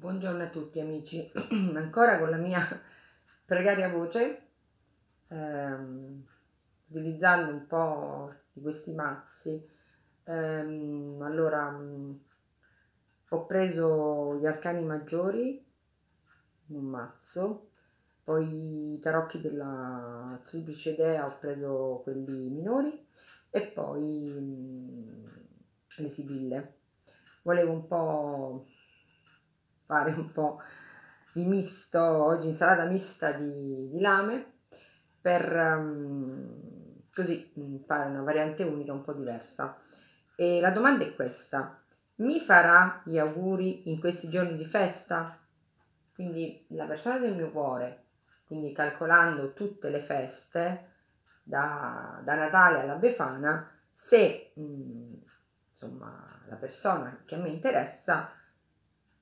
Buongiorno a tutti amici, ancora con la mia precaria voce, ehm, utilizzando un po' di questi mazzi. Ehm, allora, mh, mm, ho preso gli arcani maggiori un mazzo, poi i tarocchi della triplice dea ho preso quelli minori e poi mh, mm, le sibille. Volevo un po' fare un po' di misto, oggi insalata mista di, di lame, per um, così mm, fare una variante unica un po' diversa. E la domanda è questa, mi farà gli auguri in questi giorni di festa? Quindi la persona del mio cuore, quindi calcolando tutte le feste, da, da Natale alla Befana, se mh, mm, insomma la persona che a me interessa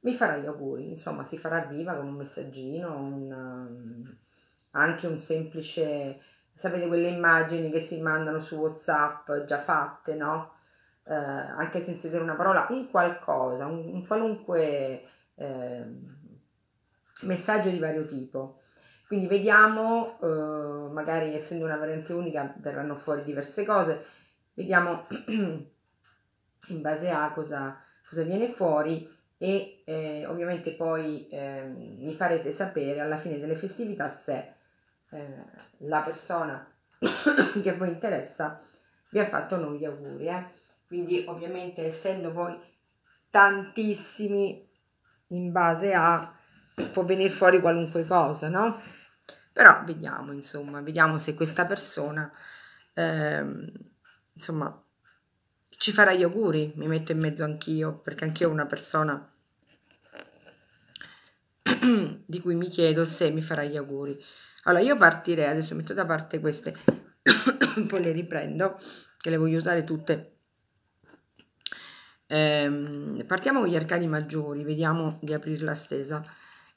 mi farà gli auguri, insomma si farà viva con un messaggino, un, um, anche un semplice, sapete quelle immagini che si mandano su Whatsapp già fatte, no? Eh, anche senza dire una parola, un qualcosa, un, un qualunque eh, messaggio di vario tipo. Quindi vediamo, eh, magari essendo una variante unica verranno fuori diverse cose, vediamo in base a cosa, cosa viene fuori e eh, ovviamente poi eh, mi farete sapere alla fine delle festività se eh, la persona che voi interessa vi ha fatto noi gli auguri. Eh. Quindi ovviamente essendo voi tantissimi in base a può venire fuori qualunque cosa, no? Però vediamo, insomma, vediamo se questa persona, ehm, insomma, ci farà gli auguri, mi metto in mezzo anch'io, perché anch'io ho una persona di cui mi chiedo se mi farà gli auguri. Allora io partirei, adesso metto da parte queste, poi le riprendo, che le voglio usare tutte. Ehm, partiamo con gli arcani maggiori, vediamo di aprire la stesa.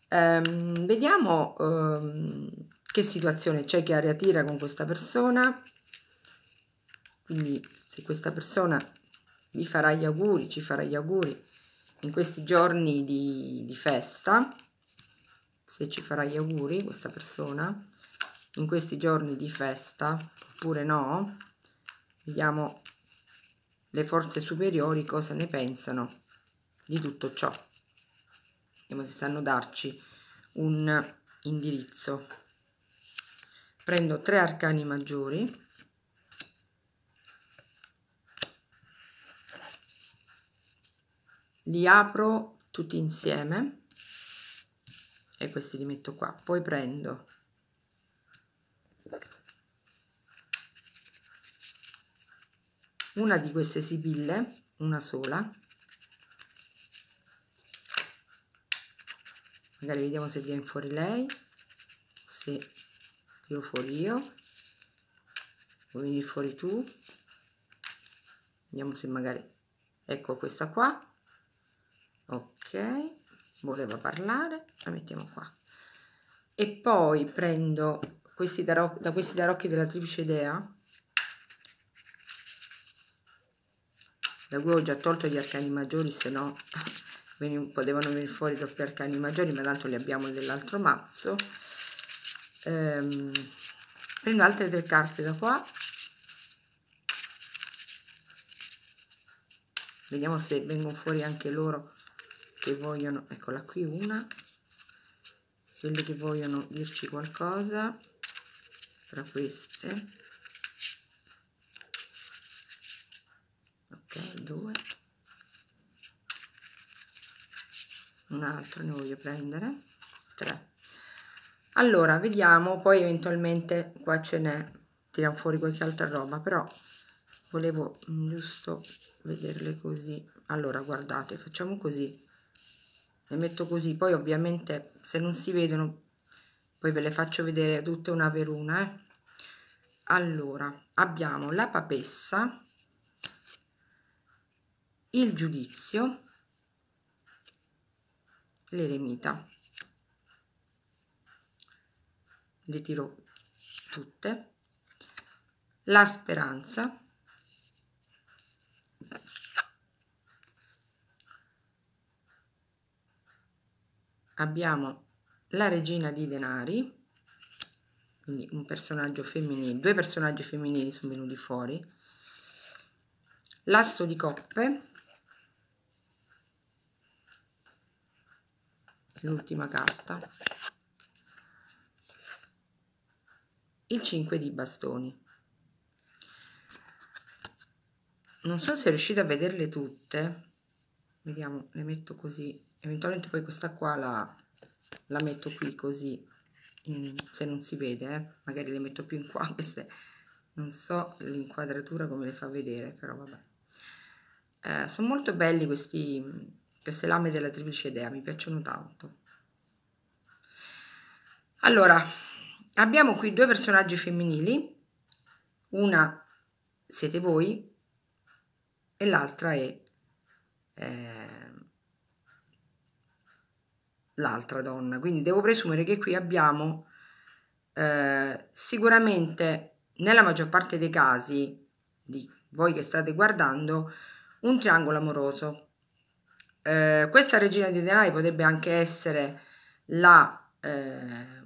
Ehm, vediamo ehm, che situazione c'è, che aria tira con questa persona. Quindi se questa persona vi farà gli auguri, ci farà gli auguri in questi giorni di, di festa, se ci farà gli auguri questa persona, in questi giorni di festa oppure no, vediamo le forze superiori cosa ne pensano di tutto ciò. Vediamo se sanno darci un indirizzo. Prendo tre arcani maggiori li apro tutti insieme e questi li metto qua poi prendo una di queste sibille una sola magari vediamo se viene fuori lei se tiro fuori io vuoi venire fuori tu vediamo se magari ecco questa qua ok voleva parlare la mettiamo qua e poi prendo questi tarocchi, da questi tarocchi della triplice idea da cui ho già tolto gli arcani maggiori se no potevano venire fuori troppi arcani maggiori ma tanto li abbiamo nell'altro mazzo ehm, prendo altre tre carte da qua vediamo se vengono fuori anche loro che vogliono, eccola qui una, quelle che vogliono dirci qualcosa tra queste. Ok, due. Un altro ne voglio prendere. Tre. Allora, vediamo, poi eventualmente qua ce n'è, tiriamo fuori qualche altra roba, però volevo mm, giusto vederle così. Allora, guardate, facciamo così le metto così poi ovviamente se non si vedono poi ve le faccio vedere tutte una per una eh. allora abbiamo la papessa il giudizio l'eremita le tiro tutte la speranza abbiamo la regina di denari, quindi un personaggio femminile, due personaggi femminili sono venuti fuori, l'asso di coppe, l'ultima carta, il 5 di bastoni. Non so se riuscite a vederle tutte, vediamo, le metto così eventualmente poi questa qua la, la metto qui così in, se non si vede eh. magari le metto più in qua queste non so l'inquadratura come le fa vedere però vabbè eh, sono molto belli questi queste lame della triplice idea mi piacciono tanto allora abbiamo qui due personaggi femminili una siete voi e l'altra è eh, l'altra donna. Quindi devo presumere che qui abbiamo eh, sicuramente, nella maggior parte dei casi di voi che state guardando, un triangolo amoroso. Eh, questa regina di denari potrebbe anche essere la, eh,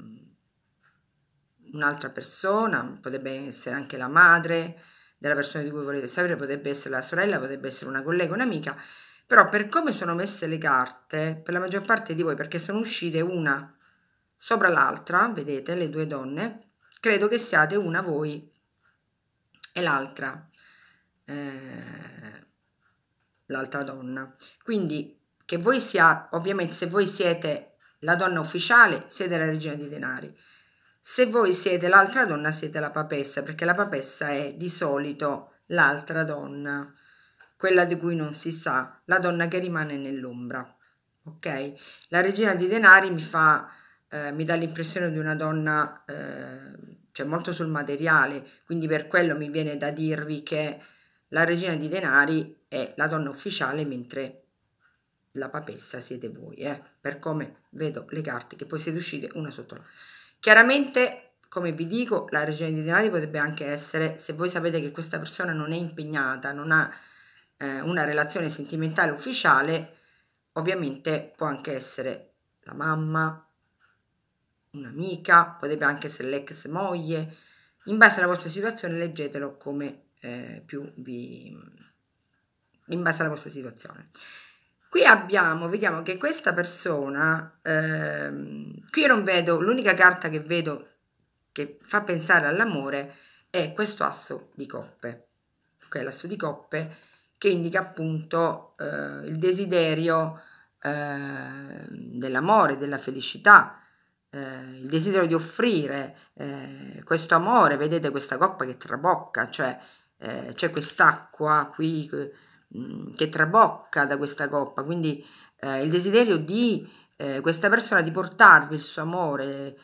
un'altra persona, potrebbe essere anche la madre della persona di cui volete sapere, potrebbe essere la sorella, potrebbe essere una collega, un'amica, però per come sono messe le carte, per la maggior parte di voi, perché sono uscite una sopra l'altra, vedete le due donne, credo che siate una voi e l'altra, eh, l'altra donna. Quindi che voi sia, ovviamente se voi siete la donna ufficiale, siete la regina di denari. Se voi siete l'altra donna, siete la papessa, perché la papessa è di solito l'altra donna quella di cui non si sa, la donna che rimane nell'ombra. Ok? La regina di denari mi fa eh, mi dà l'impressione di una donna eh, cioè molto sul materiale, quindi per quello mi viene da dirvi che la regina di denari è la donna ufficiale mentre la papessa siete voi, eh? per come vedo le carte che poi siete uscite una sotto l'altra. Chiaramente, come vi dico, la regina di denari potrebbe anche essere, se voi sapete che questa persona non è impegnata, non ha eh, una relazione sentimentale ufficiale, ovviamente può anche essere la mamma, un'amica, potrebbe anche essere l'ex moglie. In base alla vostra situazione leggetelo come eh, più vi... in base alla vostra situazione. Qui abbiamo, vediamo che questa persona, ehm, qui io non vedo, l'unica carta che vedo che fa pensare all'amore è questo asso di coppe. Ok, l'asso di coppe che indica appunto eh, il desiderio eh, dell'amore, della felicità, eh, il desiderio di offrire eh, questo amore, vedete questa coppa che trabocca, cioè eh, c'è quest'acqua qui mm, che trabocca da questa coppa, quindi eh, il desiderio di questa persona di portarvi il suo amore,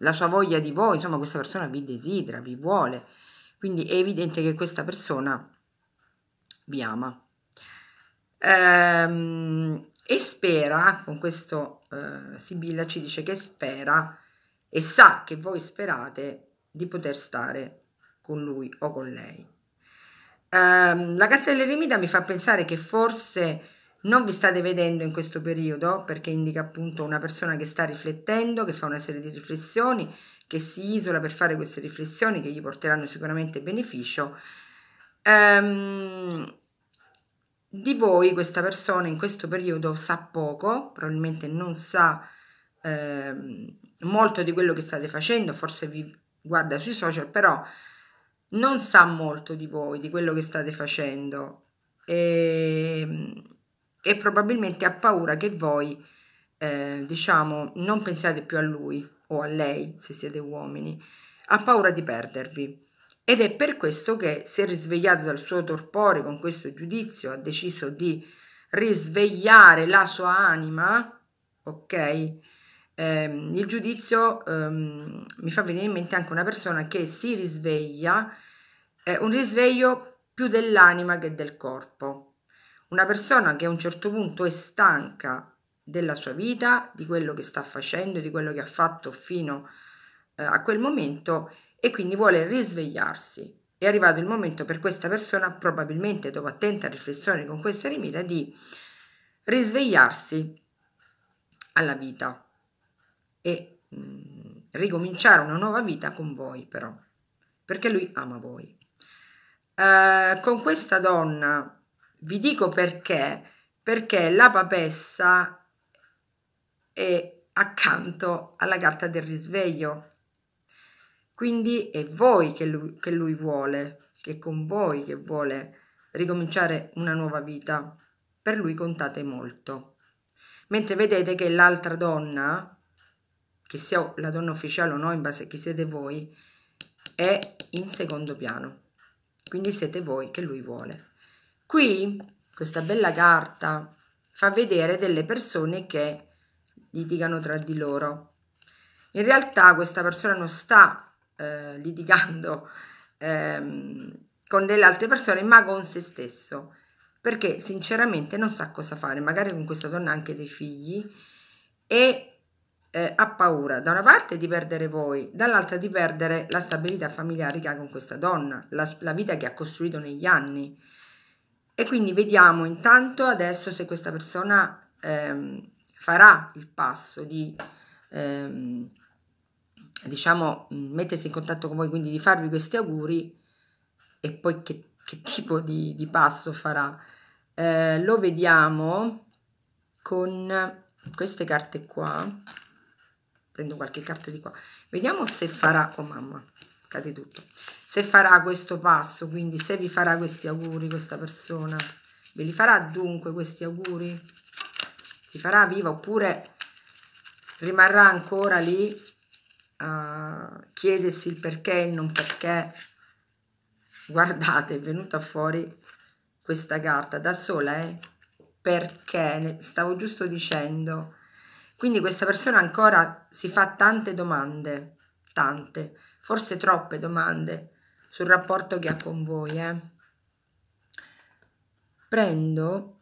la sua voglia di voi, insomma questa persona vi desidera, vi vuole, quindi è evidente che questa persona vi ama ehm, e spera, con questo eh, Sibilla ci dice che spera e sa che voi sperate di poter stare con lui o con lei. Ehm, la carta dell'eremita mi fa pensare che forse non vi state vedendo in questo periodo perché indica appunto una persona che sta riflettendo, che fa una serie di riflessioni, che si isola per fare queste riflessioni che gli porteranno sicuramente beneficio Um, di voi questa persona in questo periodo sa poco, probabilmente non sa eh, molto di quello che state facendo, forse vi guarda sui social, però non sa molto di voi, di quello che state facendo e, ehm, e probabilmente ha paura che voi, eh, diciamo, non pensiate più a lui o a lei, se siete uomini, ha paura di perdervi ed è per questo che si è risvegliato dal suo torpore con questo giudizio, ha deciso di risvegliare la sua anima, ok? Eh, il giudizio ehm, mi fa venire in mente anche una persona che si risveglia, eh, un risveglio più dell'anima che del corpo. Una persona che a un certo punto è stanca della sua vita, di quello che sta facendo, di quello che ha fatto fino eh, a quel momento e quindi vuole risvegliarsi. È arrivato il momento per questa persona, probabilmente dopo attenta riflessione con questo eremita, di risvegliarsi alla vita e mh, mm, ricominciare una nuova vita con voi però, perché lui ama voi. Eh, con questa donna vi dico perché, perché la papessa è accanto alla carta del risveglio quindi è voi che lui, che lui vuole, che è con voi che vuole ricominciare una nuova vita. Per lui contate molto. Mentre vedete che l'altra donna, che sia la donna ufficiale o no, in base a chi siete voi, è in secondo piano. Quindi siete voi che lui vuole. Qui questa bella carta fa vedere delle persone che litigano tra di loro. In realtà questa persona non sta eh, litigando ehm, con delle altre persone, ma con se stesso, perché sinceramente non sa cosa fare, magari con questa donna ha anche dei figli e eh, ha paura da una parte di perdere voi, dall'altra di perdere la stabilità familiare che ha con questa donna, la, la vita che ha costruito negli anni. E quindi vediamo intanto adesso se questa persona ehm, farà il passo di ehm, diciamo, mm, mettersi in contatto con voi, quindi di farvi questi auguri e poi che, che tipo di, di, passo farà. Eh, lo vediamo con queste carte qua. Prendo qualche carta di qua. Vediamo se farà, oh mamma, cade tutto. Se farà questo passo, quindi se vi farà questi auguri questa persona, ve li farà dunque questi auguri? Si farà viva oppure rimarrà ancora lì uh, chiedersi il perché e il non perché, guardate, è venuta fuori questa carta da sola, eh? perché, stavo giusto dicendo, quindi questa persona ancora si fa tante domande, tante, forse troppe domande sul rapporto che ha con voi. Eh. Prendo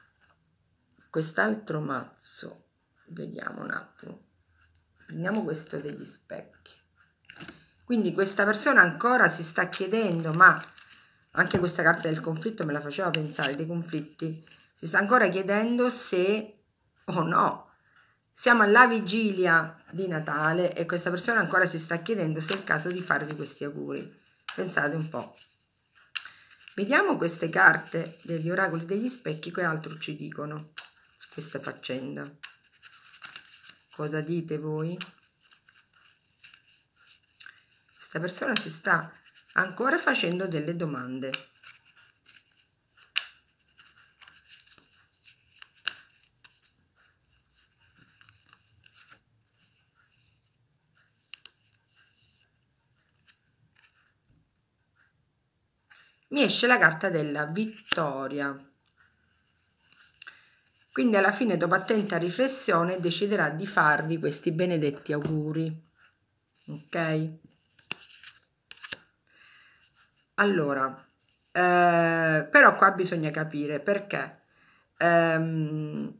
quest'altro mazzo, vediamo un attimo prendiamo questo degli specchi quindi questa persona ancora si sta chiedendo ma anche questa carta del conflitto me la faceva pensare dei conflitti si sta ancora chiedendo se o oh no siamo alla vigilia di Natale e questa persona ancora si sta chiedendo se è il caso di farvi questi auguri. Pensate un po'. Vediamo queste carte degli oracoli degli specchi che altro ci dicono questa faccenda. Cosa dite voi? Questa persona si sta ancora facendo delle domande. mi esce la carta della vittoria. Quindi alla fine, dopo attenta riflessione, deciderà di farvi questi benedetti auguri. Ok? Allora, eh, però qua bisogna capire perché. Eh,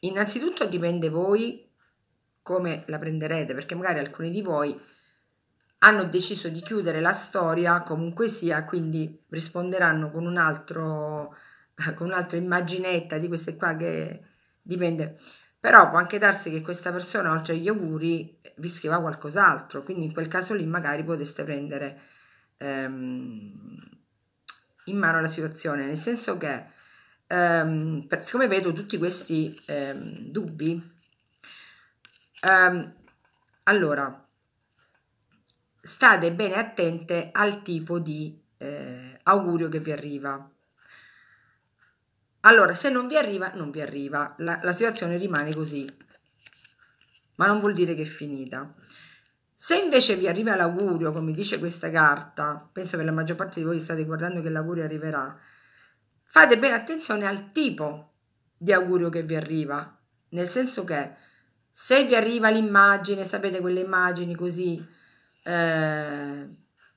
innanzitutto dipende voi come la prenderete, perché magari alcuni di voi hanno deciso di chiudere la storia comunque sia, quindi risponderanno con un altro con un'altra immaginetta di queste qua che dipende. Però può anche darsi che questa persona, oltre agli auguri, vi scriva qualcos'altro, quindi in quel caso lì magari poteste prendere ehm, in mano la situazione, nel senso che, ehm, per, siccome vedo tutti questi ehm, dubbi, ehm, allora, state bene attente al tipo di eh, augurio che vi arriva allora, se non vi arriva, non vi arriva, la, la situazione rimane così, ma non vuol dire che è finita. Se invece vi arriva l'augurio, come dice questa carta, penso che la maggior parte di voi state guardando che l'augurio arriverà, fate bene attenzione al tipo di augurio che vi arriva, nel senso che se vi arriva l'immagine, sapete quelle immagini così eh,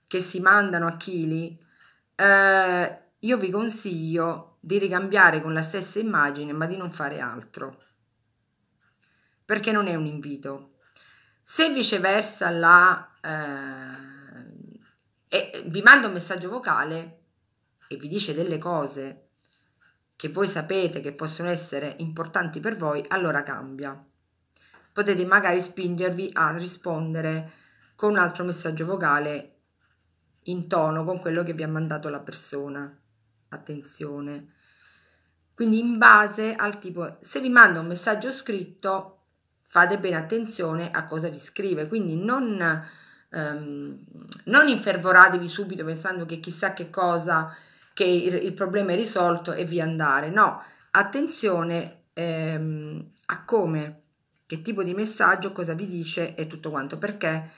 che si mandano a chili, eh, io vi consiglio di ricambiare con la stessa immagine ma di non fare altro, perché non è un invito. Se viceversa la, eh, eh, vi manda un messaggio vocale e vi dice delle cose che voi sapete che possono essere importanti per voi, allora cambia. Potete magari spingervi a rispondere con un altro messaggio vocale in tono con quello che vi ha mandato la persona. Attenzione. Quindi in base al tipo, se vi manda un messaggio scritto, fate bene attenzione a cosa vi scrive, quindi non, ehm, non infervoratevi subito pensando che chissà che cosa, che il, il problema è risolto e vi andare, no, attenzione ehm, a come, che tipo di messaggio, cosa vi dice e tutto quanto, perché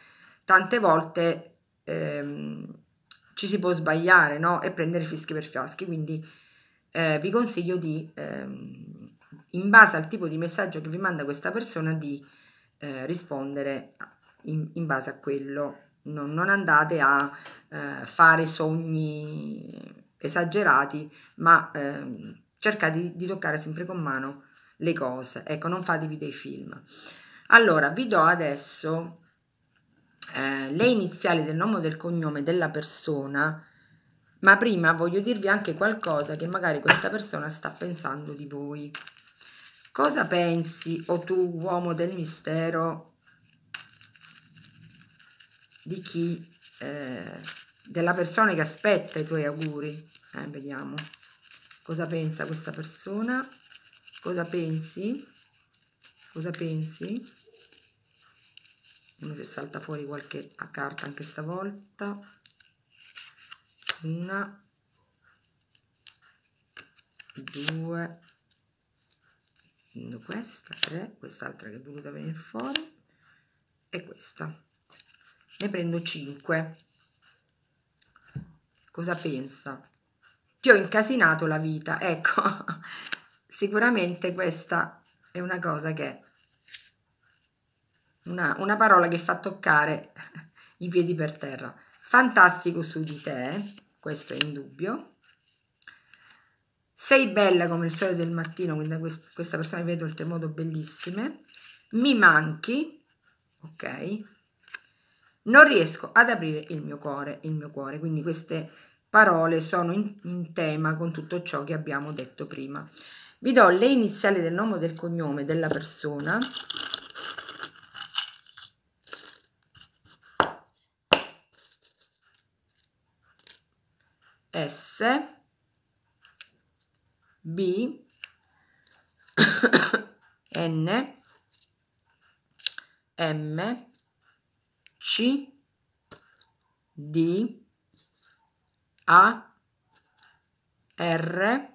tante volte ehm, ci si può sbagliare no? e prendere fischi per fiaschi, quindi eh, vi consiglio di, ehm, in base al tipo di messaggio che vi manda questa persona, di eh, rispondere in, in, base a quello. Non, non andate a eh, fare sogni esagerati, ma ehm, cercate di, di toccare sempre con mano le cose. Ecco, non fatevi dei film. Allora, vi do adesso eh, le iniziali del nome e del cognome della persona ma prima voglio dirvi anche qualcosa che magari questa persona sta pensando di voi. Cosa pensi, o oh tu uomo del mistero, di chi, eh, della persona che aspetta i tuoi auguri? Eh, vediamo cosa pensa questa persona, cosa pensi, cosa pensi, vediamo se salta fuori qualche carta anche stavolta una due questa tre quest'altra che è venuta venire fuori e questa ne prendo 5 cosa pensa ti ho incasinato la vita ecco sicuramente questa è una cosa che una, una parola che fa toccare i piedi per terra fantastico su di te eh questo è indubbio. Sei bella come il sole del mattino, quindi questa persona vedo oltremodo bellissime. Mi manchi, ok? Non riesco ad aprire il mio cuore, il mio cuore. Quindi queste parole sono in, in tema con tutto ciò che abbiamo detto prima. Vi do le iniziali del nome del cognome della persona S B N M C D A R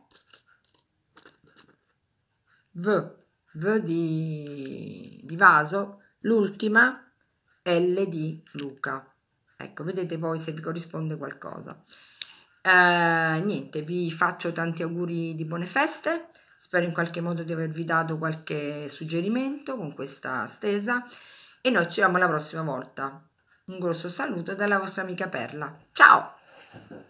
V V di, di vaso, l'ultima L di Luca. Ecco, vedete voi se vi corrisponde qualcosa. Eh, niente, vi faccio tanti auguri di buone feste. Spero in qualche modo di avervi dato qualche suggerimento con questa stesa e noi ci vediamo la prossima volta. Un grosso saluto dalla vostra amica Perla. Ciao!